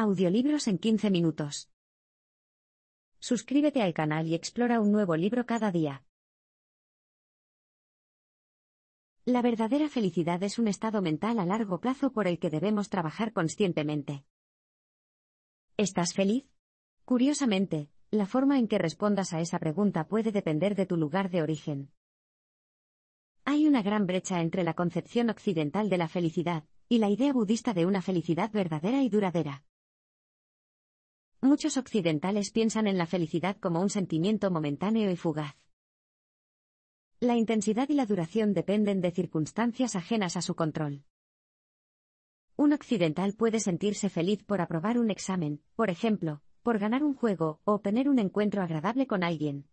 Audiolibros en 15 minutos. Suscríbete al canal y explora un nuevo libro cada día. La verdadera felicidad es un estado mental a largo plazo por el que debemos trabajar conscientemente. ¿Estás feliz? Curiosamente, la forma en que respondas a esa pregunta puede depender de tu lugar de origen. Hay una gran brecha entre la concepción occidental de la felicidad y la idea budista de una felicidad verdadera y duradera. Muchos occidentales piensan en la felicidad como un sentimiento momentáneo y fugaz. La intensidad y la duración dependen de circunstancias ajenas a su control. Un occidental puede sentirse feliz por aprobar un examen, por ejemplo, por ganar un juego o tener un encuentro agradable con alguien.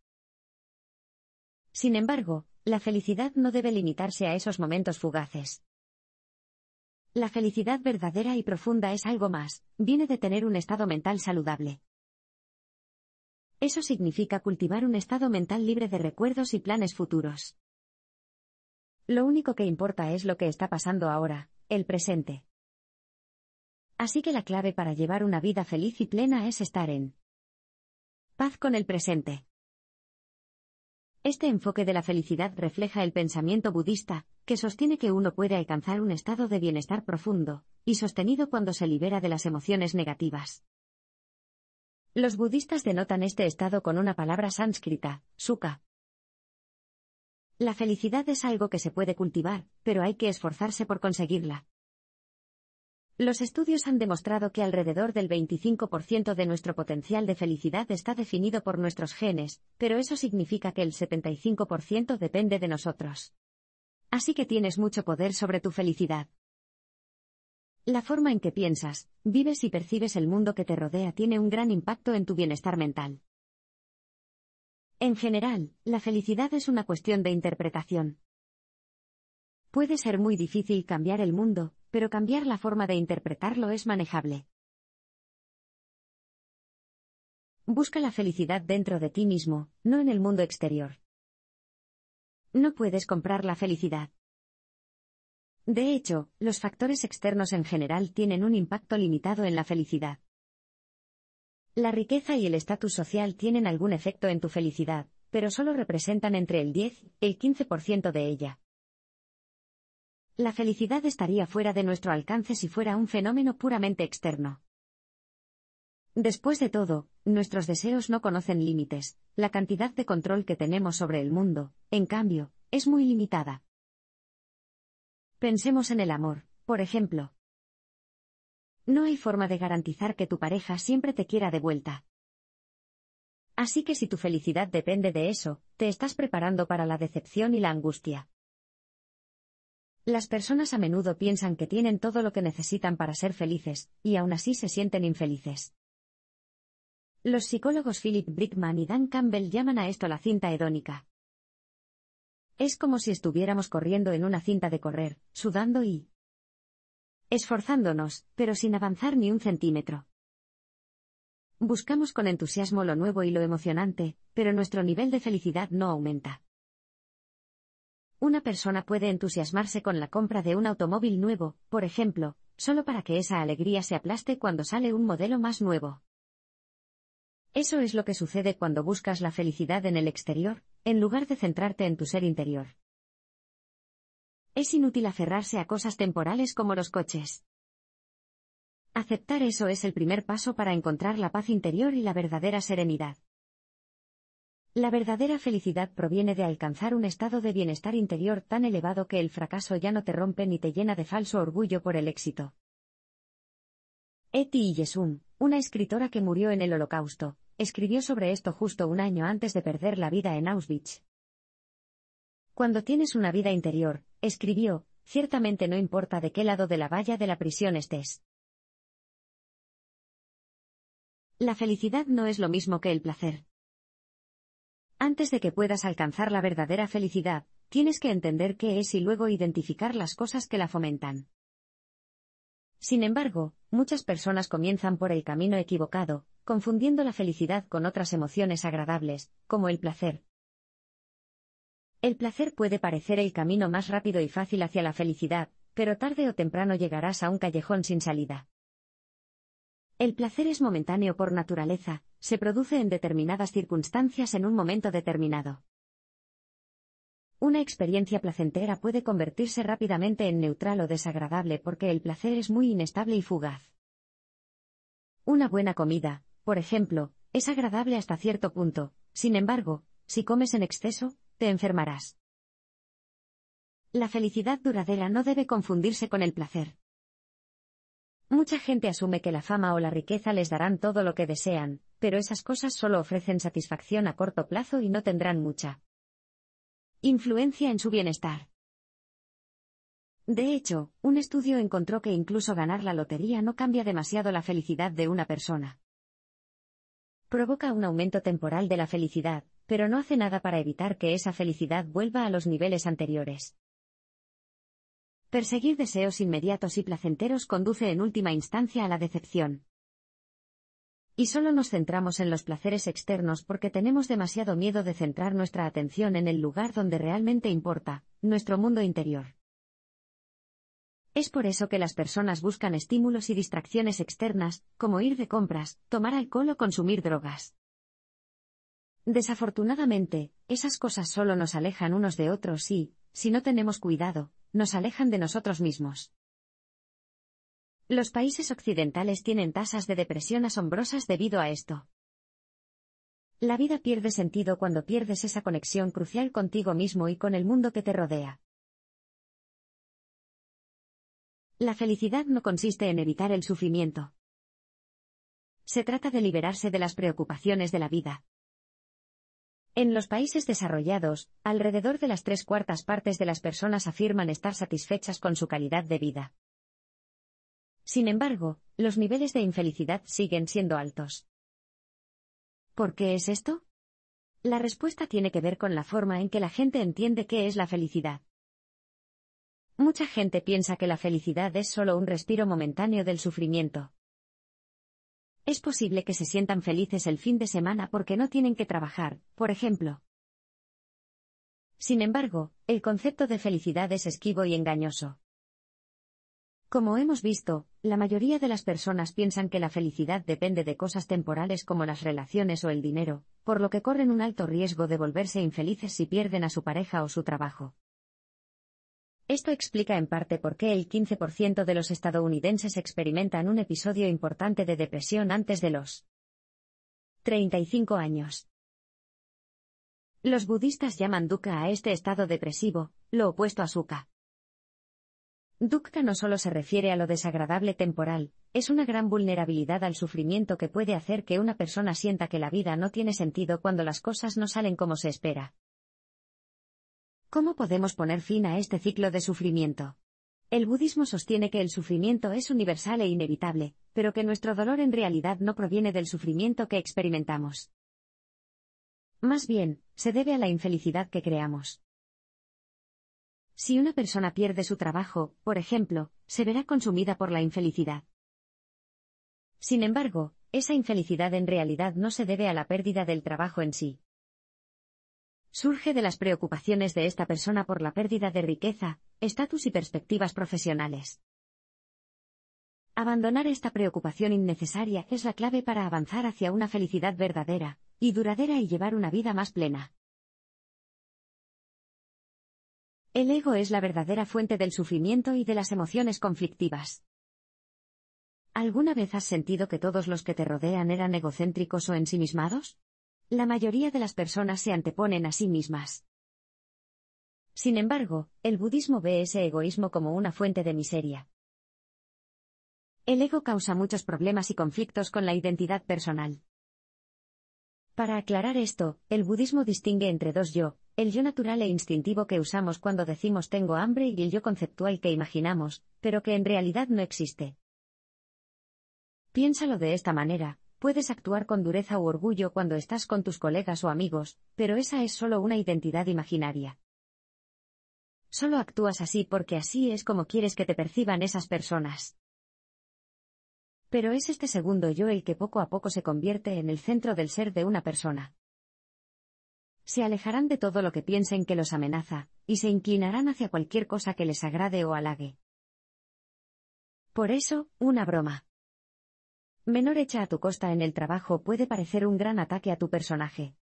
Sin embargo, la felicidad no debe limitarse a esos momentos fugaces. La felicidad verdadera y profunda es algo más, viene de tener un estado mental saludable. Eso significa cultivar un estado mental libre de recuerdos y planes futuros. Lo único que importa es lo que está pasando ahora, el presente. Así que la clave para llevar una vida feliz y plena es estar en paz con el presente. Este enfoque de la felicidad refleja el pensamiento budista, que sostiene que uno puede alcanzar un estado de bienestar profundo y sostenido cuando se libera de las emociones negativas. Los budistas denotan este estado con una palabra sánscrita, sukha. La felicidad es algo que se puede cultivar, pero hay que esforzarse por conseguirla. Los estudios han demostrado que alrededor del 25% de nuestro potencial de felicidad está definido por nuestros genes, pero eso significa que el 75% depende de nosotros. Así que tienes mucho poder sobre tu felicidad. La forma en que piensas, vives y percibes el mundo que te rodea tiene un gran impacto en tu bienestar mental. En general, la felicidad es una cuestión de interpretación. Puede ser muy difícil cambiar el mundo, pero cambiar la forma de interpretarlo es manejable. Busca la felicidad dentro de ti mismo, no en el mundo exterior. No puedes comprar la felicidad. De hecho, los factores externos en general tienen un impacto limitado en la felicidad. La riqueza y el estatus social tienen algún efecto en tu felicidad, pero solo representan entre el 10 y el 15% de ella. La felicidad estaría fuera de nuestro alcance si fuera un fenómeno puramente externo. Después de todo, nuestros deseos no conocen límites, la cantidad de control que tenemos sobre el mundo, en cambio, es muy limitada. Pensemos en el amor, por ejemplo. No hay forma de garantizar que tu pareja siempre te quiera de vuelta. Así que si tu felicidad depende de eso, te estás preparando para la decepción y la angustia. Las personas a menudo piensan que tienen todo lo que necesitan para ser felices, y aún así se sienten infelices. Los psicólogos Philip Brickman y Dan Campbell llaman a esto la cinta hedónica. Es como si estuviéramos corriendo en una cinta de correr, sudando y esforzándonos, pero sin avanzar ni un centímetro. Buscamos con entusiasmo lo nuevo y lo emocionante, pero nuestro nivel de felicidad no aumenta. Una persona puede entusiasmarse con la compra de un automóvil nuevo, por ejemplo, solo para que esa alegría se aplaste cuando sale un modelo más nuevo. Eso es lo que sucede cuando buscas la felicidad en el exterior, en lugar de centrarte en tu ser interior. Es inútil aferrarse a cosas temporales como los coches. Aceptar eso es el primer paso para encontrar la paz interior y la verdadera serenidad. La verdadera felicidad proviene de alcanzar un estado de bienestar interior tan elevado que el fracaso ya no te rompe ni te llena de falso orgullo por el éxito. Eti Yesum, una escritora que murió en el Holocausto, escribió sobre esto justo un año antes de perder la vida en Auschwitz. Cuando tienes una vida interior, escribió, ciertamente no importa de qué lado de la valla de la prisión estés. La felicidad no es lo mismo que el placer. Antes de que puedas alcanzar la verdadera felicidad, tienes que entender qué es y luego identificar las cosas que la fomentan. Sin embargo, muchas personas comienzan por el camino equivocado, confundiendo la felicidad con otras emociones agradables, como el placer. El placer puede parecer el camino más rápido y fácil hacia la felicidad, pero tarde o temprano llegarás a un callejón sin salida. El placer es momentáneo por naturaleza, se produce en determinadas circunstancias en un momento determinado. Una experiencia placentera puede convertirse rápidamente en neutral o desagradable porque el placer es muy inestable y fugaz. Una buena comida, por ejemplo, es agradable hasta cierto punto, sin embargo, si comes en exceso, te enfermarás. La felicidad duradera no debe confundirse con el placer. Mucha gente asume que la fama o la riqueza les darán todo lo que desean, pero esas cosas solo ofrecen satisfacción a corto plazo y no tendrán mucha influencia en su bienestar. De hecho, un estudio encontró que incluso ganar la lotería no cambia demasiado la felicidad de una persona. Provoca un aumento temporal de la felicidad, pero no hace nada para evitar que esa felicidad vuelva a los niveles anteriores. Perseguir deseos inmediatos y placenteros conduce en última instancia a la decepción y solo nos centramos en los placeres externos porque tenemos demasiado miedo de centrar nuestra atención en el lugar donde realmente importa, nuestro mundo interior. Es por eso que las personas buscan estímulos y distracciones externas, como ir de compras, tomar alcohol o consumir drogas. Desafortunadamente, esas cosas solo nos alejan unos de otros y, si no tenemos cuidado, nos alejan de nosotros mismos. Los países occidentales tienen tasas de depresión asombrosas debido a esto. La vida pierde sentido cuando pierdes esa conexión crucial contigo mismo y con el mundo que te rodea. La felicidad no consiste en evitar el sufrimiento. Se trata de liberarse de las preocupaciones de la vida. En los países desarrollados, alrededor de las tres cuartas partes de las personas afirman estar satisfechas con su calidad de vida. Sin embargo, los niveles de infelicidad siguen siendo altos. ¿Por qué es esto? La respuesta tiene que ver con la forma en que la gente entiende qué es la felicidad. Mucha gente piensa que la felicidad es solo un respiro momentáneo del sufrimiento. Es posible que se sientan felices el fin de semana porque no tienen que trabajar, por ejemplo. Sin embargo, el concepto de felicidad es esquivo y engañoso. Como hemos visto, la mayoría de las personas piensan que la felicidad depende de cosas temporales como las relaciones o el dinero, por lo que corren un alto riesgo de volverse infelices si pierden a su pareja o su trabajo. Esto explica en parte por qué el 15% de los estadounidenses experimentan un episodio importante de depresión antes de los 35 años. Los budistas llaman dukkha a este estado depresivo, lo opuesto a sukha. Dukkha no solo se refiere a lo desagradable temporal, es una gran vulnerabilidad al sufrimiento que puede hacer que una persona sienta que la vida no tiene sentido cuando las cosas no salen como se espera. ¿Cómo podemos poner fin a este ciclo de sufrimiento? El budismo sostiene que el sufrimiento es universal e inevitable, pero que nuestro dolor en realidad no proviene del sufrimiento que experimentamos. Más bien, se debe a la infelicidad que creamos. Si una persona pierde su trabajo, por ejemplo, se verá consumida por la infelicidad. Sin embargo, esa infelicidad en realidad no se debe a la pérdida del trabajo en sí. Surge de las preocupaciones de esta persona por la pérdida de riqueza, estatus y perspectivas profesionales. Abandonar esta preocupación innecesaria es la clave para avanzar hacia una felicidad verdadera y duradera y llevar una vida más plena. El ego es la verdadera fuente del sufrimiento y de las emociones conflictivas. ¿Alguna vez has sentido que todos los que te rodean eran egocéntricos o ensimismados? La mayoría de las personas se anteponen a sí mismas. Sin embargo, el budismo ve ese egoísmo como una fuente de miseria. El ego causa muchos problemas y conflictos con la identidad personal. Para aclarar esto, el budismo distingue entre dos yo, el yo natural e instintivo que usamos cuando decimos tengo hambre y el yo conceptual que imaginamos, pero que en realidad no existe. Piénsalo de esta manera, puedes actuar con dureza u orgullo cuando estás con tus colegas o amigos, pero esa es solo una identidad imaginaria. Solo actúas así porque así es como quieres que te perciban esas personas. Pero es este segundo yo el que poco a poco se convierte en el centro del ser de una persona se alejarán de todo lo que piensen que los amenaza, y se inclinarán hacia cualquier cosa que les agrade o halague. Por eso, una broma. Menor hecha a tu costa en el trabajo puede parecer un gran ataque a tu personaje.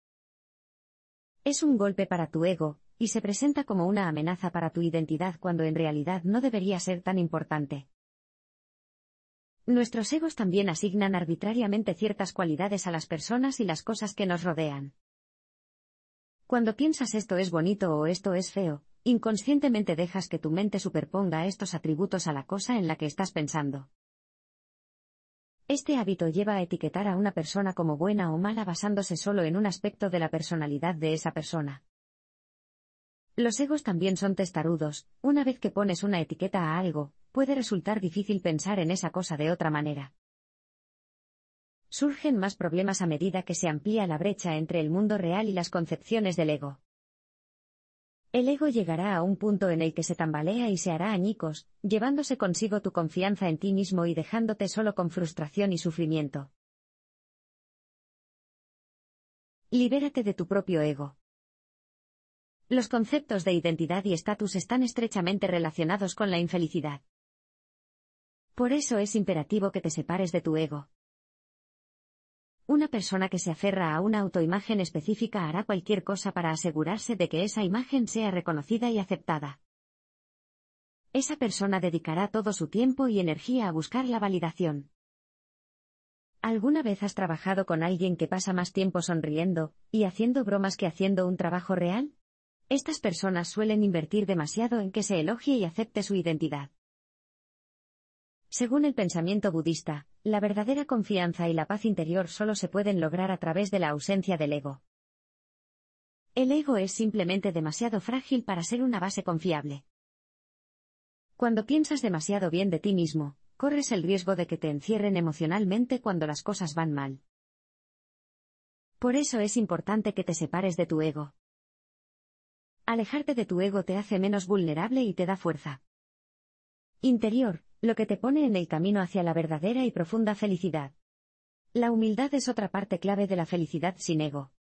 Es un golpe para tu ego, y se presenta como una amenaza para tu identidad cuando en realidad no debería ser tan importante. Nuestros egos también asignan arbitrariamente ciertas cualidades a las personas y las cosas que nos rodean. Cuando piensas esto es bonito o esto es feo, inconscientemente dejas que tu mente superponga estos atributos a la cosa en la que estás pensando. Este hábito lleva a etiquetar a una persona como buena o mala basándose solo en un aspecto de la personalidad de esa persona. Los egos también son testarudos, una vez que pones una etiqueta a algo, puede resultar difícil pensar en esa cosa de otra manera surgen más problemas a medida que se amplía la brecha entre el mundo real y las concepciones del ego. El ego llegará a un punto en el que se tambalea y se hará añicos, llevándose consigo tu confianza en ti mismo y dejándote solo con frustración y sufrimiento. Libérate de tu propio ego. Los conceptos de identidad y estatus están estrechamente relacionados con la infelicidad. Por eso es imperativo que te separes de tu ego. Una persona que se aferra a una autoimagen específica hará cualquier cosa para asegurarse de que esa imagen sea reconocida y aceptada. Esa persona dedicará todo su tiempo y energía a buscar la validación. ¿Alguna vez has trabajado con alguien que pasa más tiempo sonriendo y haciendo bromas que haciendo un trabajo real? Estas personas suelen invertir demasiado en que se elogie y acepte su identidad. Según el pensamiento budista, la verdadera confianza y la paz interior solo se pueden lograr a través de la ausencia del ego. El ego es simplemente demasiado frágil para ser una base confiable. Cuando piensas demasiado bien de ti mismo, corres el riesgo de que te encierren emocionalmente cuando las cosas van mal. Por eso es importante que te separes de tu ego. Alejarte de tu ego te hace menos vulnerable y te da fuerza. Interior, lo que te pone en el camino hacia la verdadera y profunda felicidad. La humildad es otra parte clave de la felicidad sin ego.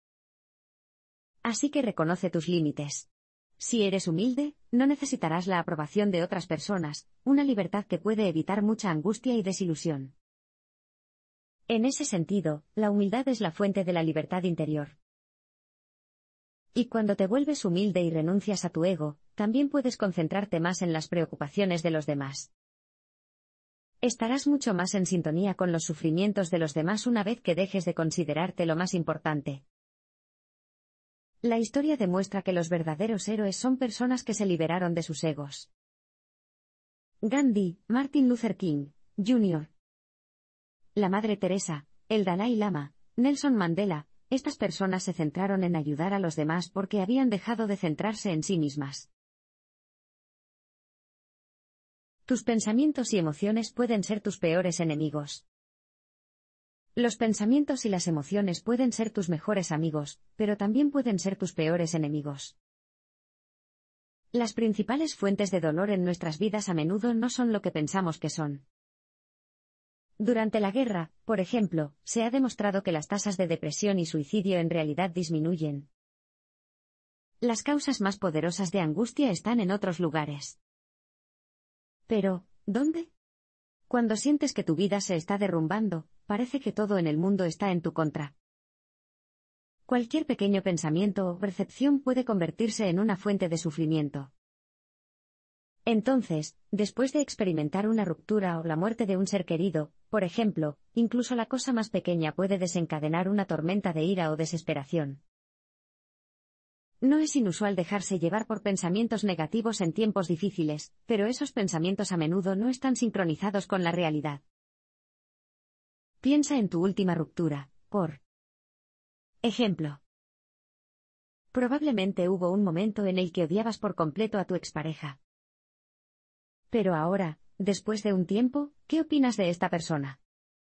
Así que reconoce tus límites. Si eres humilde, no necesitarás la aprobación de otras personas, una libertad que puede evitar mucha angustia y desilusión. En ese sentido, la humildad es la fuente de la libertad interior. Y cuando te vuelves humilde y renuncias a tu ego, también puedes concentrarte más en las preocupaciones de los demás. Estarás mucho más en sintonía con los sufrimientos de los demás una vez que dejes de considerarte lo más importante. La historia demuestra que los verdaderos héroes son personas que se liberaron de sus egos. Gandhi, Martin Luther King, Jr. La Madre Teresa, el Dalai Lama, Nelson Mandela, estas personas se centraron en ayudar a los demás porque habían dejado de centrarse en sí mismas. Tus pensamientos y emociones pueden ser tus peores enemigos. Los pensamientos y las emociones pueden ser tus mejores amigos, pero también pueden ser tus peores enemigos. Las principales fuentes de dolor en nuestras vidas a menudo no son lo que pensamos que son. Durante la guerra, por ejemplo, se ha demostrado que las tasas de depresión y suicidio en realidad disminuyen. Las causas más poderosas de angustia están en otros lugares. Pero, ¿dónde? Cuando sientes que tu vida se está derrumbando, parece que todo en el mundo está en tu contra. Cualquier pequeño pensamiento o percepción puede convertirse en una fuente de sufrimiento. Entonces, después de experimentar una ruptura o la muerte de un ser querido, por ejemplo, incluso la cosa más pequeña puede desencadenar una tormenta de ira o desesperación. No es inusual dejarse llevar por pensamientos negativos en tiempos difíciles, pero esos pensamientos a menudo no están sincronizados con la realidad. Piensa en tu última ruptura, por ejemplo. Probablemente hubo un momento en el que odiabas por completo a tu expareja. Pero ahora, después de un tiempo, ¿qué opinas de esta persona?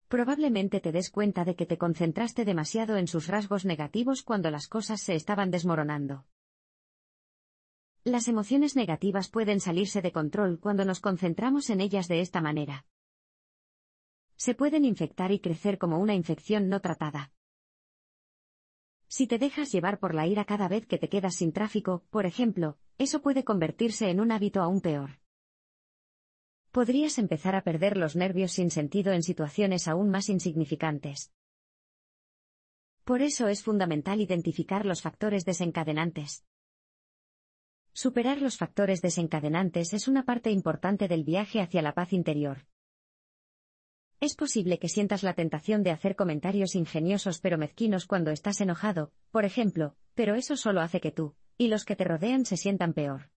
Probablemente te des cuenta de que te concentraste demasiado en sus rasgos negativos cuando las cosas se estaban desmoronando. Las emociones negativas pueden salirse de control cuando nos concentramos en ellas de esta manera. Se pueden infectar y crecer como una infección no tratada. Si te dejas llevar por la ira cada vez que te quedas sin tráfico, por ejemplo, eso puede convertirse en un hábito aún peor podrías empezar a perder los nervios sin sentido en situaciones aún más insignificantes. Por eso es fundamental identificar los factores desencadenantes. Superar los factores desencadenantes es una parte importante del viaje hacia la paz interior. Es posible que sientas la tentación de hacer comentarios ingeniosos pero mezquinos cuando estás enojado, por ejemplo, pero eso solo hace que tú, y los que te rodean se sientan peor.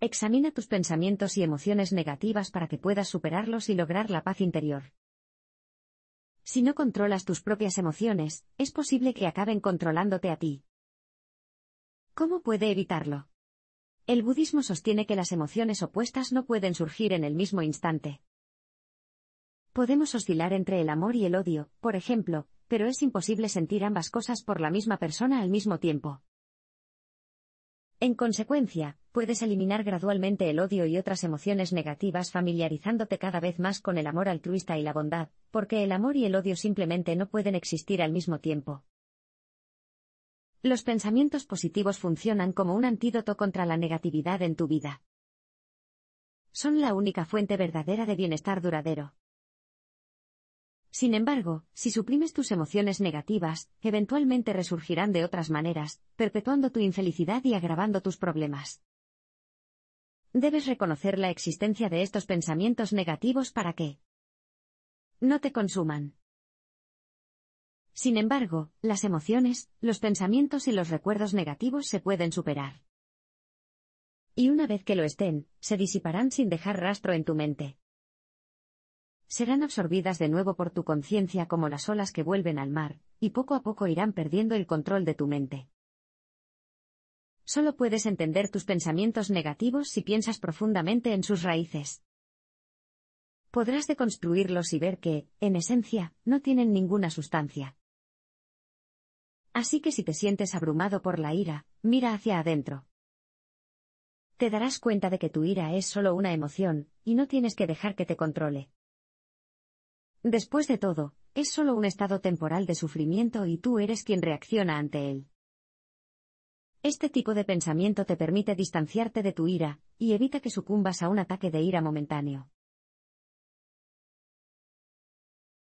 Examina tus pensamientos y emociones negativas para que puedas superarlos y lograr la paz interior. Si no controlas tus propias emociones, es posible que acaben controlándote a ti. ¿Cómo puede evitarlo? El budismo sostiene que las emociones opuestas no pueden surgir en el mismo instante. Podemos oscilar entre el amor y el odio, por ejemplo, pero es imposible sentir ambas cosas por la misma persona al mismo tiempo. En consecuencia, puedes eliminar gradualmente el odio y otras emociones negativas familiarizándote cada vez más con el amor altruista y la bondad, porque el amor y el odio simplemente no pueden existir al mismo tiempo. Los pensamientos positivos funcionan como un antídoto contra la negatividad en tu vida. Son la única fuente verdadera de bienestar duradero. Sin embargo, si suprimes tus emociones negativas, eventualmente resurgirán de otras maneras, perpetuando tu infelicidad y agravando tus problemas. Debes reconocer la existencia de estos pensamientos negativos para que no te consuman. Sin embargo, las emociones, los pensamientos y los recuerdos negativos se pueden superar. Y una vez que lo estén, se disiparán sin dejar rastro en tu mente serán absorbidas de nuevo por tu conciencia como las olas que vuelven al mar, y poco a poco irán perdiendo el control de tu mente. Solo puedes entender tus pensamientos negativos si piensas profundamente en sus raíces. Podrás deconstruirlos y ver que, en esencia, no tienen ninguna sustancia. Así que si te sientes abrumado por la ira, mira hacia adentro. Te darás cuenta de que tu ira es solo una emoción, y no tienes que dejar que te controle. Después de todo, es solo un estado temporal de sufrimiento y tú eres quien reacciona ante él. Este tipo de pensamiento te permite distanciarte de tu ira, y evita que sucumbas a un ataque de ira momentáneo.